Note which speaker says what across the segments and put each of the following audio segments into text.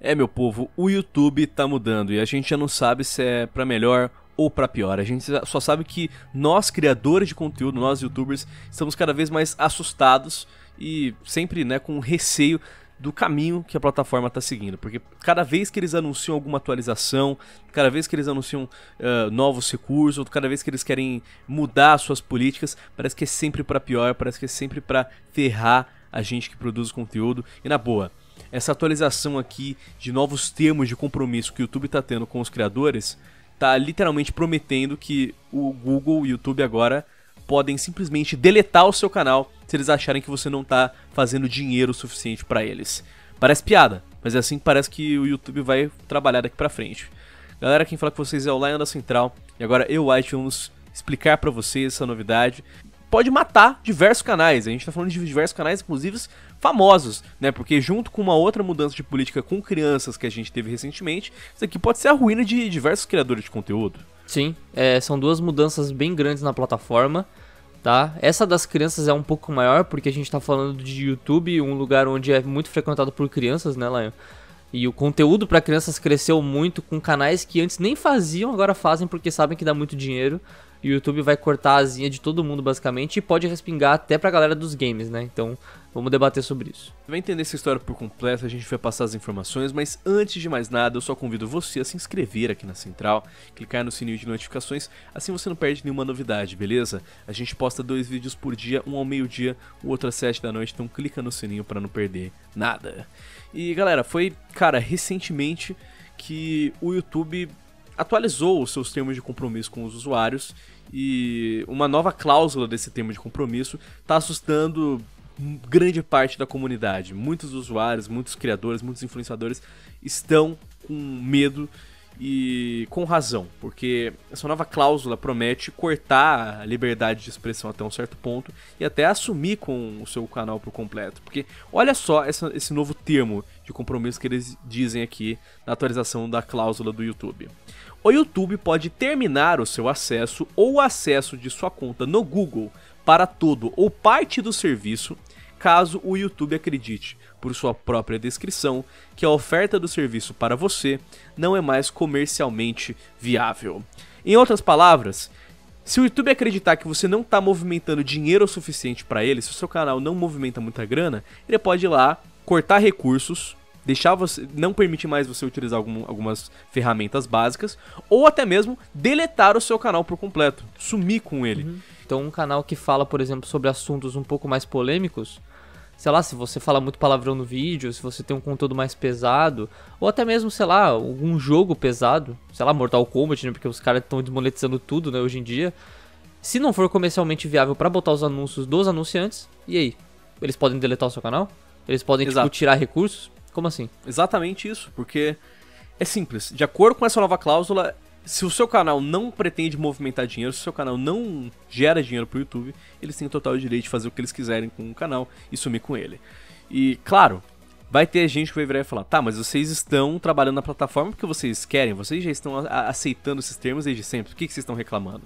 Speaker 1: É, meu povo, o YouTube tá mudando e a gente já não sabe se é para melhor ou para pior. A gente só sabe que nós criadores de conteúdo, nós youtubers, estamos cada vez mais assustados e sempre, né, com receio do caminho que a plataforma está seguindo, porque cada vez que eles anunciam alguma atualização, cada vez que eles anunciam uh, novos recursos, cada vez que eles querem mudar suas políticas, parece que é sempre para pior, parece que é sempre para ferrar a gente que produz conteúdo. E na boa, essa atualização aqui de novos termos de compromisso que o YouTube está tendo com os criadores está literalmente prometendo que o Google e o YouTube agora podem simplesmente deletar o seu canal se eles acharem que você não está fazendo dinheiro suficiente para eles. Parece piada, mas é assim que parece que o YouTube vai trabalhar daqui para frente. Galera, quem fala com vocês é o Lion da Central e agora eu, White, vamos explicar para vocês essa novidade pode matar diversos canais. A gente está falando de diversos canais, inclusive famosos, né? Porque junto com uma outra mudança de política com crianças que a gente teve recentemente, isso aqui pode ser a ruína de diversos criadores de conteúdo.
Speaker 2: Sim, é, são duas mudanças bem grandes na plataforma, tá? Essa das crianças é um pouco maior, porque a gente está falando de YouTube, um lugar onde é muito frequentado por crianças, né, Lion? E o conteúdo para crianças cresceu muito com canais que antes nem faziam, agora fazem porque sabem que dá muito dinheiro. E o YouTube vai cortar a asinha de todo mundo, basicamente, e pode respingar até pra galera dos games, né? Então, vamos debater sobre isso.
Speaker 1: Vai entender essa história por completo, a gente vai passar as informações, mas antes de mais nada, eu só convido você a se inscrever aqui na Central, clicar no sininho de notificações, assim você não perde nenhuma novidade, beleza? A gente posta dois vídeos por dia, um ao meio-dia, o outro às sete da noite, então clica no sininho para não perder nada. E galera, foi, cara, recentemente que o YouTube atualizou os seus termos de compromisso com os usuários e uma nova cláusula desse termo de compromisso está assustando grande parte da comunidade. Muitos usuários, muitos criadores, muitos influenciadores estão com medo e com razão, porque essa nova cláusula promete cortar a liberdade de expressão até um certo ponto e até assumir com o seu canal por completo. Porque olha só essa, esse novo termo de compromisso que eles dizem aqui na atualização da cláusula do YouTube. O YouTube pode terminar o seu acesso ou o acesso de sua conta no Google para todo ou parte do serviço, caso o YouTube acredite por sua própria descrição, que a oferta do serviço para você não é mais comercialmente viável. Em outras palavras, se o YouTube acreditar que você não está movimentando dinheiro o suficiente para ele, se o seu canal não movimenta muita grana, ele pode ir lá cortar recursos, deixar você não permite mais você utilizar algum, algumas ferramentas básicas ou até mesmo deletar o seu canal por completo, sumir com ele. Uhum. Então, um canal que fala, por exemplo, sobre
Speaker 2: assuntos um pouco mais polêmicos, sei lá, se você fala muito palavrão no vídeo, se você tem um conteúdo mais pesado, ou até mesmo, sei lá, algum jogo pesado, sei lá, Mortal Kombat, né, porque os caras estão desmonetizando tudo, né, hoje em dia. Se não for comercialmente viável para botar os anúncios dos anunciantes, e aí? Eles podem deletar o seu canal? Eles podem, tipo, tirar recursos? Como assim?
Speaker 1: Exatamente isso, porque é simples. De acordo com essa nova cláusula, se o seu canal não pretende movimentar dinheiro, se o seu canal não gera dinheiro pro YouTube, eles têm o total direito de fazer o que eles quiserem com o canal e sumir com ele. E, claro, vai ter gente que vai virar e falar: tá, mas vocês estão trabalhando na plataforma porque vocês querem, vocês já estão aceitando esses termos desde sempre, O que, que vocês estão reclamando?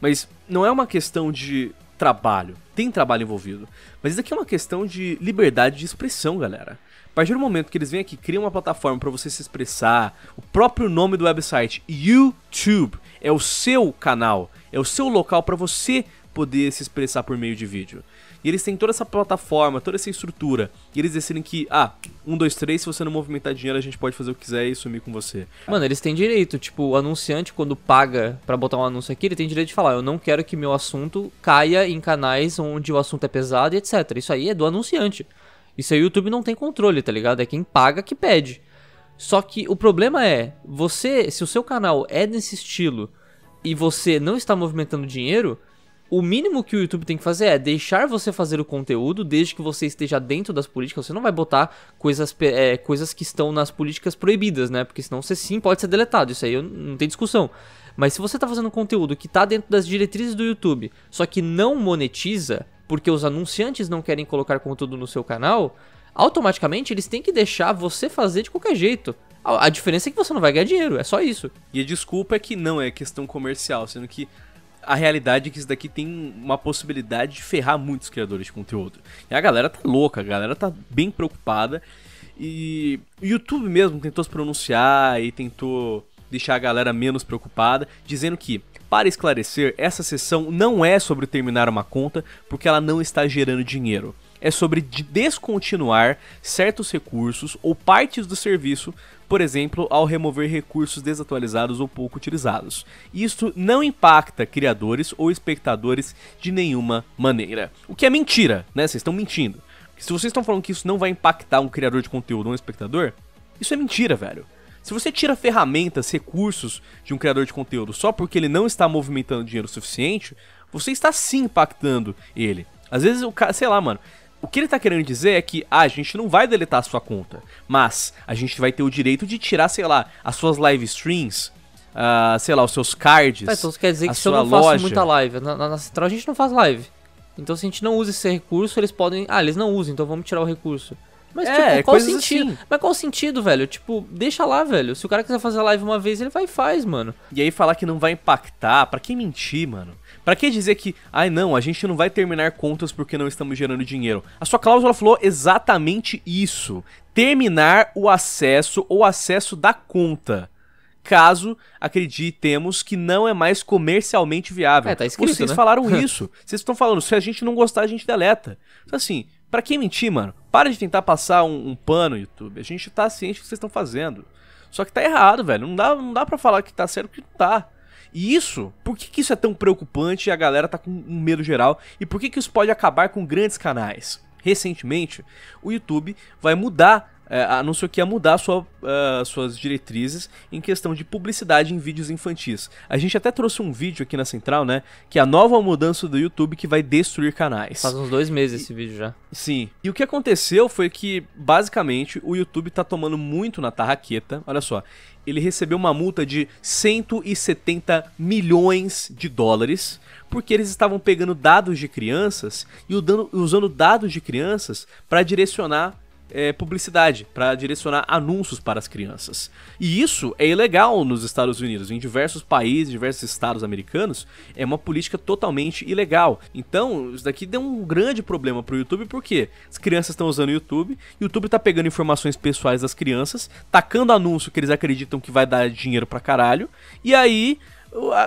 Speaker 1: Mas não é uma questão de trabalho, tem trabalho envolvido. Mas isso aqui é uma questão de liberdade de expressão, galera. A partir do momento que eles vêm aqui, criam uma plataforma para você se expressar, o próprio nome do website, YouTube, é o seu canal, é o seu local para você poder se expressar por meio de vídeo. E eles têm toda essa plataforma, toda essa estrutura. E eles decidem que, ah, um, dois, três, se você não movimentar dinheiro, a gente pode fazer o que quiser e sumir com você.
Speaker 2: Mano, eles têm direito. Tipo, o anunciante, quando paga para botar um anúncio aqui, ele tem direito de falar: eu não quero que meu assunto caia em canais onde o assunto é pesado e etc. Isso aí é do anunciante. Isso aí o YouTube não tem controle, tá ligado? É quem paga que pede. Só que o problema é, você, se o seu canal é nesse estilo e você não está movimentando dinheiro, o mínimo que o YouTube tem que fazer é deixar você fazer o conteúdo desde que você esteja dentro das políticas. Você não vai botar coisas, é, coisas que estão nas políticas proibidas, né? Porque senão você sim pode ser deletado. Isso aí não tem discussão. Mas se você está fazendo conteúdo que está dentro das diretrizes do YouTube, só que não monetiza, porque os anunciantes não querem colocar conteúdo no seu canal, automaticamente eles têm que deixar
Speaker 1: você fazer de qualquer jeito. A diferença é que você não vai ganhar dinheiro, é só isso. E a desculpa é que não é questão comercial, sendo que a realidade é que isso daqui tem uma possibilidade de ferrar muitos criadores de conteúdo. E a galera tá louca, a galera tá bem preocupada. E o YouTube mesmo tentou se pronunciar e tentou deixar a galera menos preocupada, dizendo que, para esclarecer, essa sessão não é sobre terminar uma conta, porque ela não está gerando dinheiro. É sobre descontinuar certos recursos ou partes do serviço por exemplo, ao remover recursos desatualizados ou pouco utilizados. Isto não impacta criadores ou espectadores de nenhuma maneira. O que é mentira, né? Vocês estão mentindo. Se vocês estão falando que isso não vai impactar um criador de conteúdo ou um espectador, isso é mentira, velho. Se você tira ferramentas, recursos de um criador de conteúdo só porque ele não está movimentando dinheiro suficiente, você está sim impactando ele. Às vezes o cara, sei lá, mano, o que ele está querendo dizer é que ah, a gente não vai deletar a sua conta, mas a gente vai ter o direito de tirar, sei lá, as suas live streams, uh, sei lá, os seus cards. Tá, então quer dizer que se eu não loja... faço muita
Speaker 2: live, na, na, central a gente não faz live. Então se a gente não usa esse recurso, eles podem. Ah, eles não usam, então vamos tirar o recurso. Mas, é, tipo, qual sentido? Assim. Mas qual
Speaker 1: o sentido, velho? Tipo, deixa lá, velho. Se o cara quiser fazer live uma vez, ele vai e faz, mano. E aí falar que não vai impactar, pra quem mentir, mano? Para que dizer que, ai não, a gente não vai terminar contas porque não estamos gerando dinheiro? A sua cláusula falou exatamente isso: terminar o acesso ou acesso da conta. Caso acreditemos que não é mais comercialmente viável. É, tá escrito, Vocês né? falaram isso. Vocês estão falando, se a gente não gostar, a gente deleta. Então, assim, para quem mentir, mano? Para de tentar passar um, um pano, YouTube. A gente tá ciente do que vocês estão fazendo. Só que tá errado, velho. Não dá, não dá pra falar que tá certo que não tá. E isso, por que, que isso é tão preocupante e a galera tá com um medo geral? E por que, que isso pode acabar com grandes canais? Recentemente, o YouTube vai mudar é, anunciou que ia mudar sua, uh, suas diretrizes em questão de publicidade em vídeos infantis. A gente até trouxe um vídeo aqui na Central, né? Que é a nova mudança do YouTube que vai destruir canais. Faz uns dois meses e, esse vídeo já. Sim. E o que aconteceu foi que, basicamente, o YouTube tá tomando muito na tarraqueta. Olha só. Ele recebeu uma multa de 170 milhões de dólares porque eles estavam pegando dados de crianças e usando dados de crianças para direcionar é, publicidade, para direcionar anúncios para as crianças. E isso é ilegal nos Estados Unidos. Em diversos países, diversos estados americanos, é uma política totalmente ilegal. Então, isso daqui deu um grande problema para o YouTube, porque as crianças estão usando o YouTube, o YouTube está pegando informações pessoais das crianças, tacando anúncio que eles acreditam que vai dar dinheiro para caralho, e aí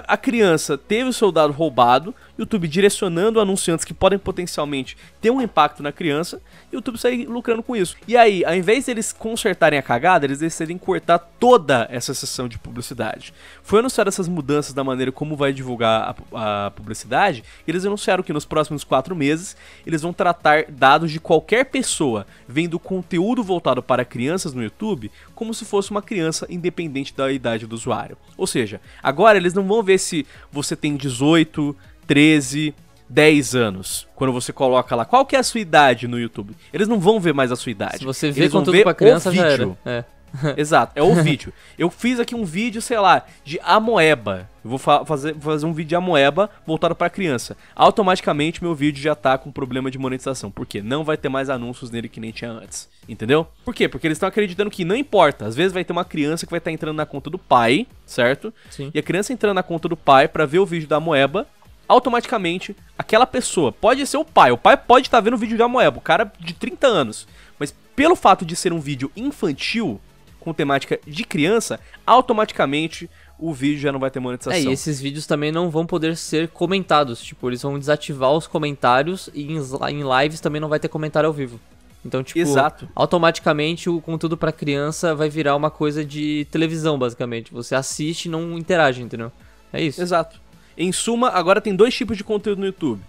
Speaker 1: a, criança teve o seu dado roubado, YouTube direcionando anunciantes que podem potencialmente ter um impacto na criança, YouTube sai lucrando com isso. E aí, ao invés deles consertarem a cagada, eles decidem cortar toda essa sessão de publicidade. Foi anunciado essas mudanças da maneira como vai divulgar a, a publicidade, eles anunciaram que nos próximos quatro meses eles vão tratar dados de qualquer pessoa vendo conteúdo voltado para crianças no YouTube como se fosse uma criança independente da idade do usuário. Ou seja, agora eles não vão ver se você tem 18, 13, 10 anos, quando você coloca lá, qual que é a sua idade no YouTube? Eles não vão ver mais a sua idade. Se você vê Eles vão para pra criança, já vídeo. É. Exato, é o vídeo. Eu fiz aqui um vídeo, sei lá, de Amoeba. Eu vou fa fazer, fazer um vídeo de Amoeba voltado para criança. Automaticamente meu vídeo já tá com problema de monetização. Por quê? Não vai ter mais anúncios nele que nem tinha antes. Entendeu? Por quê? Porque eles estão acreditando que não importa. Às vezes vai ter uma criança que vai estar tá entrando na conta do pai, certo? Sim. E a criança entrando na conta do pai para ver o vídeo da Amoeba automaticamente aquela pessoa, pode ser o pai, o pai pode estar tá vendo o vídeo de Amoeba, o cara de 30 anos, mas pelo fato de ser um vídeo infantil, com temática de criança, automaticamente o vídeo já não vai ter monetização. É, e esses
Speaker 2: vídeos também não vão poder ser comentados, tipo, eles vão desativar os comentários e em lives também não vai ter comentário ao vivo. Então, tipo, Exato. automaticamente o conteúdo para criança vai virar uma coisa de televisão, basicamente. Você assiste e não interage, entendeu?
Speaker 1: É isso. Exato. Em suma, agora tem dois tipos de conteúdo no YouTube.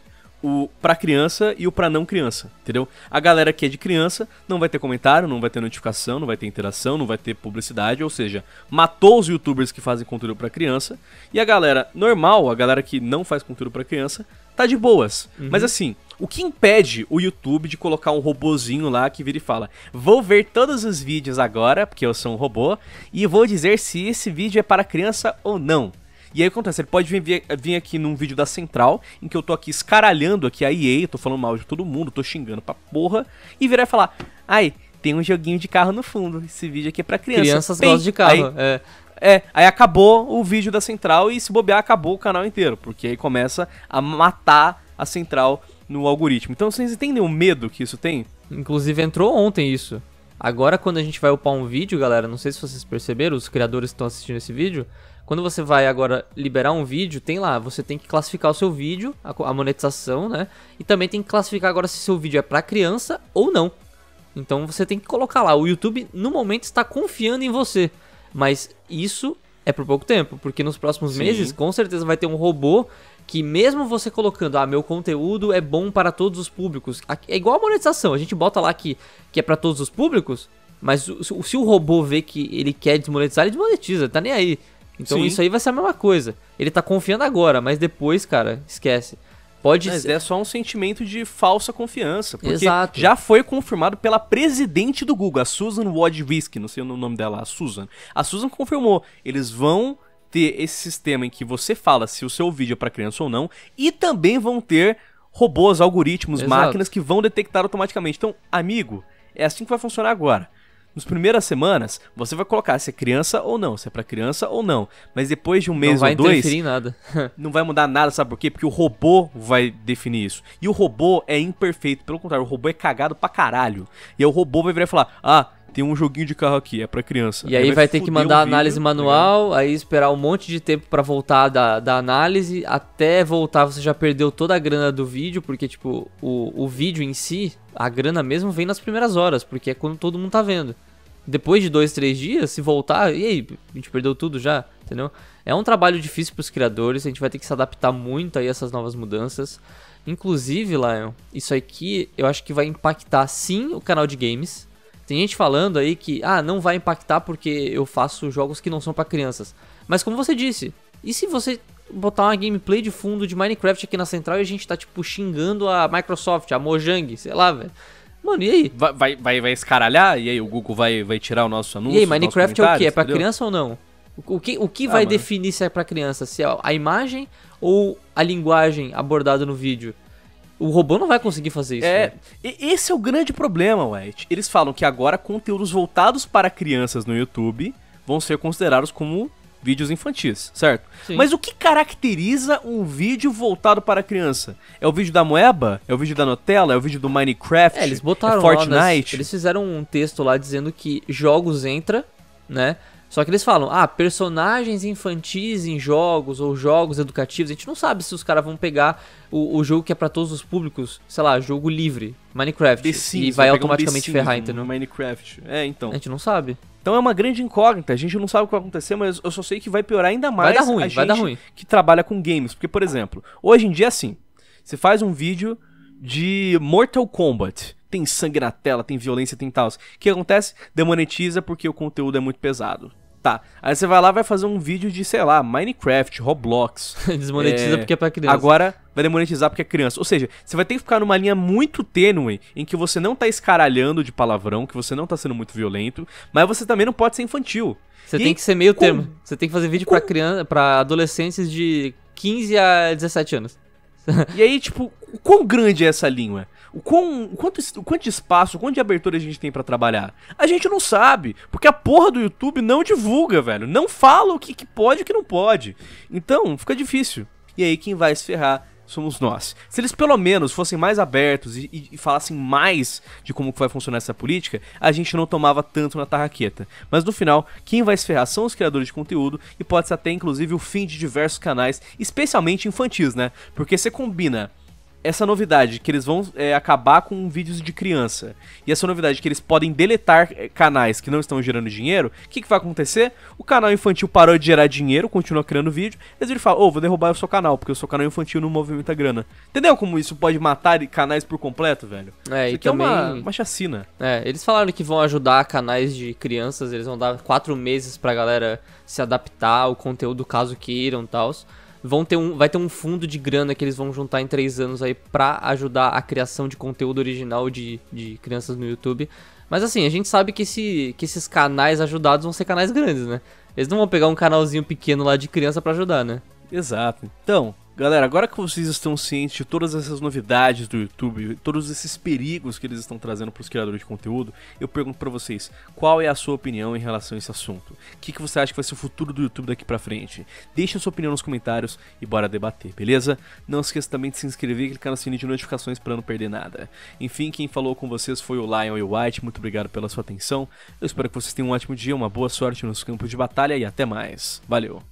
Speaker 1: O pra criança e o pra não criança, entendeu? A galera que é de criança não vai ter comentário, não vai ter notificação, não vai ter interação, não vai ter publicidade, ou seja, matou os youtubers que fazem conteúdo pra criança. E a galera normal, a galera que não faz conteúdo pra criança, tá de boas. Uhum. Mas assim, o que impede o YouTube de colocar um robozinho lá que vira e fala: Vou ver todos os vídeos agora, porque eu sou um robô, e vou dizer se esse vídeo é para criança ou não. E aí acontece? Ele pode vir, vir aqui num vídeo da Central, em que eu tô aqui escaralhando aqui a EA, tô falando mal de todo mundo, tô xingando pra porra, e virar e falar, ai, tem um joguinho de carro no fundo, esse vídeo aqui é pra criança. Crianças Bem, gostam de carro, aí, é. É, aí acabou o vídeo da Central e se bobear acabou o canal inteiro, porque aí começa a matar a Central no algoritmo. Então vocês entendem o medo que isso tem? Inclusive entrou ontem isso. Agora quando a gente vai upar
Speaker 2: um vídeo, galera, não sei se vocês perceberam, os criadores que estão assistindo esse vídeo, quando você vai agora liberar um vídeo, tem lá, você tem que classificar o seu vídeo, a, a monetização, né? E também tem que classificar agora se seu vídeo é para criança ou não. Então você tem que colocar lá. O YouTube no momento está confiando em você, mas isso é por pouco tempo, porque nos próximos Sim. meses com certeza vai ter um robô que mesmo você colocando, ah, meu conteúdo é bom para todos os públicos, é igual a monetização, a gente bota lá que, que é para todos os públicos, mas se o robô vê que ele quer desmonetizar, ele desmonetiza, tá nem aí. Então Sim. isso aí vai ser a mesma coisa. Ele tá confiando agora, mas depois, cara, esquece. Pode Mas ser.
Speaker 1: é só um sentimento de falsa confiança. Porque Exato. já foi confirmado pela presidente do Google, a Susan Wojcicki, não sei o nome dela, a Susan. A Susan confirmou, eles vão ter esse sistema em que você fala se o seu vídeo é para criança ou não, e também vão ter robôs, algoritmos, Exato. máquinas que vão detectar automaticamente. Então, amigo, é assim que vai funcionar agora. Nas primeiras semanas, você vai colocar se é criança ou não, se é para criança ou não. Mas depois de um mês ou dois. Não vai interferir em nada. não vai mudar nada, sabe por quê? Porque o robô vai definir isso. E o robô é imperfeito, pelo contrário, o robô é cagado pra caralho. E aí o robô vai virar e falar: ah, tem um joguinho de carro aqui, é pra criança. E aí, aí vai, vai ter que mandar vídeo, análise tá manual,
Speaker 2: aí esperar um monte de tempo para voltar da, da análise, até voltar você já perdeu toda a grana do vídeo, porque, tipo, o, o vídeo em si, a grana mesmo vem nas primeiras horas, porque é quando todo mundo tá vendo depois de dois, três dias, se voltar, e aí, a gente perdeu tudo já, entendeu? É um trabalho difícil para os criadores, a gente vai ter que se adaptar muito aí a essas novas mudanças. Inclusive, Lion, isso aqui eu acho que vai impactar sim o canal de games. Tem gente falando aí que, ah, não vai impactar porque eu faço jogos que não são para crianças. Mas como você disse, e se você botar uma gameplay de fundo de Minecraft aqui na central e a gente tá, tipo, xingando a Microsoft, a Mojang, sei lá, velho? Mano, e aí? Vai, vai, vai, escaralhar? E aí o Google vai, vai tirar o
Speaker 1: nosso anúncio? E aí, Minecraft é o quê? É pra criança ou não?
Speaker 2: O que, o que ah, vai mano. definir se é pra criança? Se é a imagem ou a linguagem abordada no vídeo? O robô não vai conseguir
Speaker 1: fazer isso. É, né? esse é o grande problema, White. Eles falam que agora conteúdos voltados para crianças no YouTube vão ser considerados como vídeos infantis, certo? Sim. Mas o que caracteriza um vídeo voltado para criança? É o vídeo da Moeba? É o vídeo da Nutella? É o vídeo do Minecraft? É, eles botaram é Fortnite? Nas, eles fizeram um texto lá dizendo que jogos
Speaker 2: entra, né? Só que eles falam, ah, personagens infantis em jogos ou jogos educativos. A gente não sabe se os caras vão pegar o, o, jogo que é para todos os públicos, sei lá,
Speaker 1: jogo livre, Minecraft. Sims, e vai automaticamente um ferrar, entendeu? Minecraft. É, então. A gente não sabe. Então é uma grande incógnita. A gente não sabe o que vai acontecer, mas eu só sei que vai piorar ainda mais. Vai dar ruim, a gente vai dar ruim. Que trabalha com games. Porque, por exemplo, hoje em dia é assim. Você faz um vídeo de Mortal Kombat. Tem sangue na tela, tem violência, tem tal. O que acontece? Demonetiza porque o conteúdo é muito pesado. Tá. Aí você vai lá vai fazer um vídeo de, sei lá, Minecraft, Roblox. Desmonetiza é... porque é pra criança. Agora vai demonetizar porque é criança. Ou seja, você vai ter que ficar numa linha muito tênue em que você não tá escaralhando de palavrão, que você não tá sendo muito violento, mas você também não pode ser infantil. Você e tem que ser meio com... termo. Você tem que fazer vídeo com... pra criança, para adolescentes de 15 a 17 anos. e aí, tipo, o quão grande é essa língua? O, quão, o quanto, o quanto espaço, o quanto de abertura a gente tem para trabalhar? A gente não sabe, porque a porra do YouTube não divulga, velho. Não fala o que, que pode e o que não pode. Então, fica difícil. E aí, quem vai se ferrar somos nós. Se eles pelo menos fossem mais abertos e, e, e, falassem mais de como vai funcionar essa política, a gente não tomava tanto na tarraqueta. Mas no final, quem vai se ferrar são os criadores de conteúdo e pode ser até inclusive o fim de diversos canais, especialmente infantis, né? Porque você combina essa novidade que eles vão é, acabar com vídeos de criança e essa novidade que eles podem deletar é, canais que não estão gerando dinheiro, o que, que, vai acontecer? O canal infantil parou de gerar dinheiro, continua criando vídeo, eles viram e falam, ô, oh, vou derrubar o seu canal, porque o seu canal infantil não movimenta grana. Entendeu como isso pode matar canais por completo, velho? É, isso e também... é uma, uma chacina.
Speaker 2: É, eles falaram que vão ajudar canais de crianças, eles vão dar quatro meses pra galera se adaptar ao conteúdo caso queiram e tal vão ter um, vai ter um fundo de grana que eles vão juntar em três anos aí para ajudar a criação de conteúdo original de, de crianças no YouTube. Mas assim, a gente sabe que, esse, que esses canais ajudados vão ser canais grandes, né? Eles não vão pegar um canalzinho pequeno lá de criança para ajudar, né?
Speaker 1: Exato. Então, Galera, agora que vocês estão cientes de todas essas novidades do YouTube, todos esses perigos que eles estão trazendo para os criadores de conteúdo, eu pergunto para vocês, qual é a sua opinião em relação a esse assunto? O que, que você acha que vai ser o futuro do YouTube daqui para frente? Deixe a sua opinião nos comentários e bora debater, beleza? Não esqueça também de se inscrever e clicar no sininho de notificações para não perder nada. Enfim, quem falou com vocês foi o Lion e o White, muito obrigado pela sua atenção. Eu espero que vocês tenham um ótimo dia, uma boa sorte nos campos de batalha e até mais. Valeu!